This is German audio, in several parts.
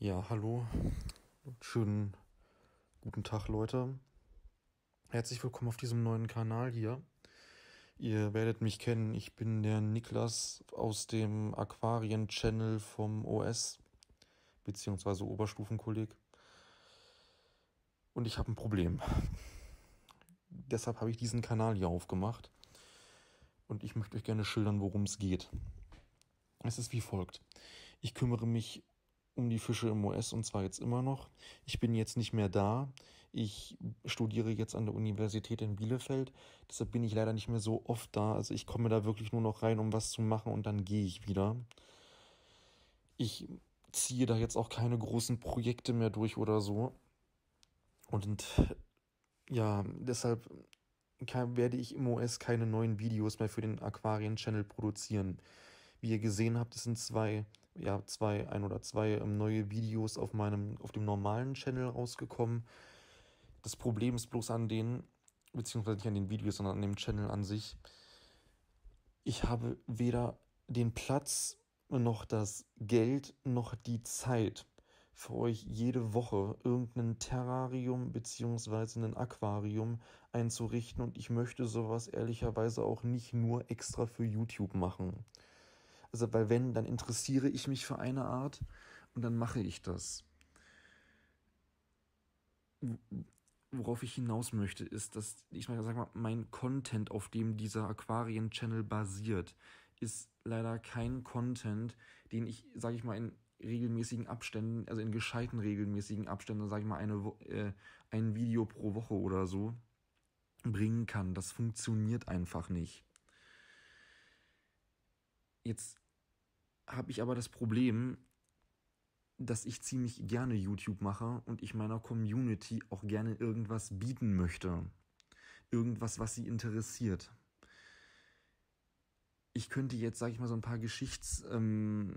Ja, hallo. Schönen guten Tag, Leute. Herzlich willkommen auf diesem neuen Kanal hier. Ihr werdet mich kennen. Ich bin der Niklas aus dem Aquarien-Channel vom OS, beziehungsweise Oberstufenkolleg. Und ich habe ein Problem. Deshalb habe ich diesen Kanal hier aufgemacht. Und ich möchte euch gerne schildern, worum es geht. Es ist wie folgt. Ich kümmere mich um die Fische im OS und zwar jetzt immer noch. Ich bin jetzt nicht mehr da. Ich studiere jetzt an der Universität in Bielefeld. Deshalb bin ich leider nicht mehr so oft da. Also ich komme da wirklich nur noch rein, um was zu machen und dann gehe ich wieder. Ich ziehe da jetzt auch keine großen Projekte mehr durch oder so. Und ja, deshalb werde ich im OS keine neuen Videos mehr für den Aquarien-Channel produzieren. Wie ihr gesehen habt, es sind zwei ja, zwei, ein oder zwei ähm, neue Videos auf meinem, auf dem normalen Channel rausgekommen. Das Problem ist bloß an denen, beziehungsweise nicht an den Videos, sondern an dem Channel an sich. Ich habe weder den Platz noch das Geld noch die Zeit für euch jede Woche irgendein Terrarium beziehungsweise ein Aquarium einzurichten und ich möchte sowas ehrlicherweise auch nicht nur extra für YouTube machen. Also, weil wenn, dann interessiere ich mich für eine Art und dann mache ich das. Worauf ich hinaus möchte, ist, dass ich mal sag mal, mein Content, auf dem dieser Aquarien-Channel basiert, ist leider kein Content, den ich, sage ich mal, in regelmäßigen Abständen, also in gescheiten regelmäßigen Abständen, sage ich mal, eine, äh, ein Video pro Woche oder so bringen kann. Das funktioniert einfach nicht. Jetzt habe ich aber das Problem, dass ich ziemlich gerne YouTube mache und ich meiner Community auch gerne irgendwas bieten möchte. Irgendwas, was sie interessiert. Ich könnte jetzt, sag ich mal, so ein paar Geschichts, ähm,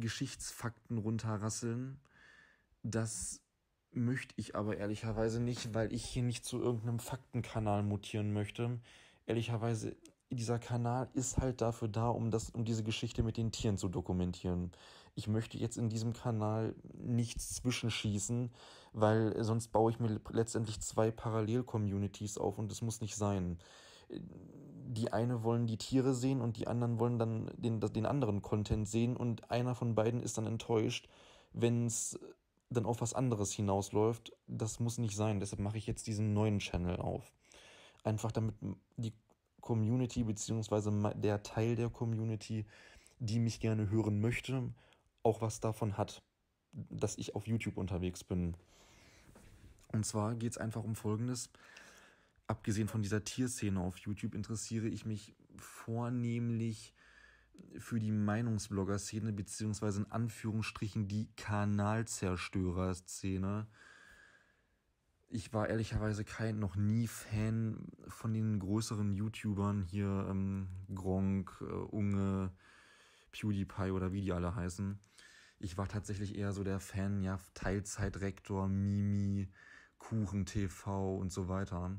Geschichtsfakten runterrasseln. Das möchte ich aber ehrlicherweise nicht, weil ich hier nicht zu irgendeinem Faktenkanal mutieren möchte. Ehrlicherweise dieser Kanal ist halt dafür da, um das, um diese Geschichte mit den Tieren zu dokumentieren. Ich möchte jetzt in diesem Kanal nichts zwischenschießen, weil sonst baue ich mir letztendlich zwei Parallel-Communities auf und das muss nicht sein. Die eine wollen die Tiere sehen und die anderen wollen dann den, den anderen Content sehen und einer von beiden ist dann enttäuscht, wenn es dann auf was anderes hinausläuft. Das muss nicht sein. Deshalb mache ich jetzt diesen neuen Channel auf. Einfach damit die Community beziehungsweise der Teil der Community, die mich gerne hören möchte, auch was davon hat, dass ich auf YouTube unterwegs bin. Und zwar geht es einfach um Folgendes. Abgesehen von dieser Tierszene auf YouTube interessiere ich mich vornehmlich für die Meinungsblogger-Szene beziehungsweise in Anführungsstrichen die Kanalzerstörer-Szene ich war ehrlicherweise kein, noch nie Fan von den größeren YouTubern hier, ähm, Gronk, äh, Unge, PewDiePie oder wie die alle heißen. Ich war tatsächlich eher so der Fan, ja, Teilzeitrektor, Mimi, Kuchen TV und so weiter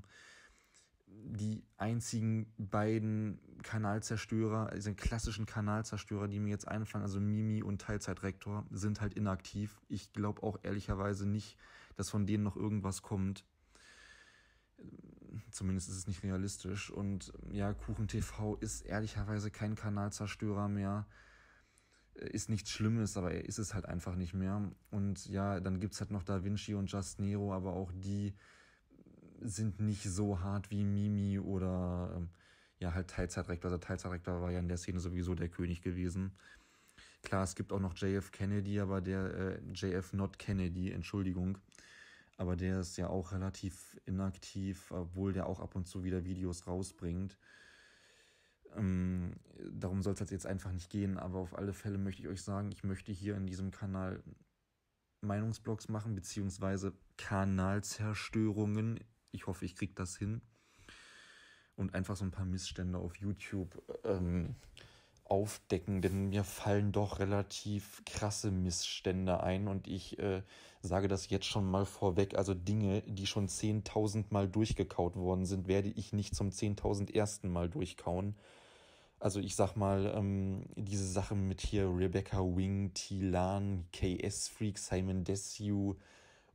die einzigen beiden Kanalzerstörer, also klassischen Kanalzerstörer, die mir jetzt einfallen, also Mimi und Teilzeitrektor, sind halt inaktiv. Ich glaube auch ehrlicherweise nicht, dass von denen noch irgendwas kommt. Zumindest ist es nicht realistisch. Und ja, Kuchen TV ist ehrlicherweise kein Kanalzerstörer mehr ist nichts Schlimmes, aber er ist es halt einfach nicht mehr. Und ja, dann gibt es halt noch Da Vinci und Just Nero, aber auch die sind nicht so hart wie Mimi oder ähm, ja halt Teilzeitrektor. Der also Teilzeitrektor war ja in der Szene sowieso der König gewesen. Klar, es gibt auch noch JF Kennedy, aber der äh, JF Not Kennedy, Entschuldigung. Aber der ist ja auch relativ inaktiv, obwohl der auch ab und zu wieder Videos rausbringt. Ähm, darum soll es halt jetzt einfach nicht gehen, aber auf alle Fälle möchte ich euch sagen, ich möchte hier in diesem Kanal Meinungsblogs machen, beziehungsweise Kanalzerstörungen ich hoffe, ich kriege das hin. Und einfach so ein paar Missstände auf YouTube ähm, aufdecken, denn mir fallen doch relativ krasse Missstände ein und ich äh, sage das jetzt schon mal vorweg, also Dinge, die schon 10.000 Mal durchgekaut worden sind, werde ich nicht zum 10.000 ersten Mal durchkauen. Also ich sag mal, ähm, diese Sachen mit hier Rebecca Wing, T-Lan, KS Freak, Simon Desue,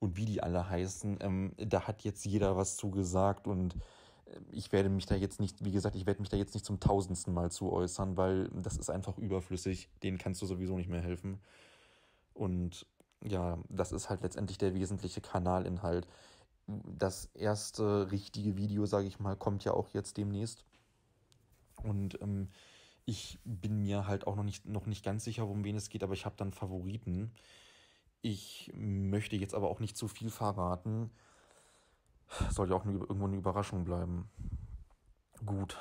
und wie die alle heißen, ähm, da hat jetzt jeder was zugesagt und äh, ich werde mich da jetzt nicht, wie gesagt, ich werde mich da jetzt nicht zum tausendsten Mal zu äußern, weil das ist einfach überflüssig. Denen kannst du sowieso nicht mehr helfen. Und ja, das ist halt letztendlich der wesentliche Kanalinhalt. Das erste richtige Video, sage ich mal, kommt ja auch jetzt demnächst. Und ähm, ich bin mir halt auch noch nicht, noch nicht ganz sicher, um wen es geht, aber ich habe dann Favoriten. Ich möchte jetzt aber auch nicht zu viel verraten. Soll ja auch irgendwo eine Überraschung bleiben. Gut.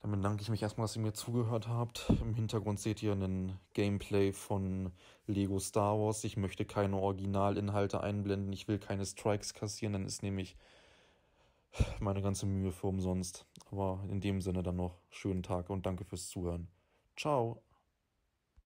Dann bedanke ich mich erstmal, dass ihr mir zugehört habt. Im Hintergrund seht ihr einen Gameplay von Lego Star Wars. Ich möchte keine Originalinhalte einblenden. Ich will keine Strikes kassieren. Dann ist nämlich meine ganze Mühe für umsonst. Aber in dem Sinne dann noch schönen Tag und danke fürs Zuhören. Ciao.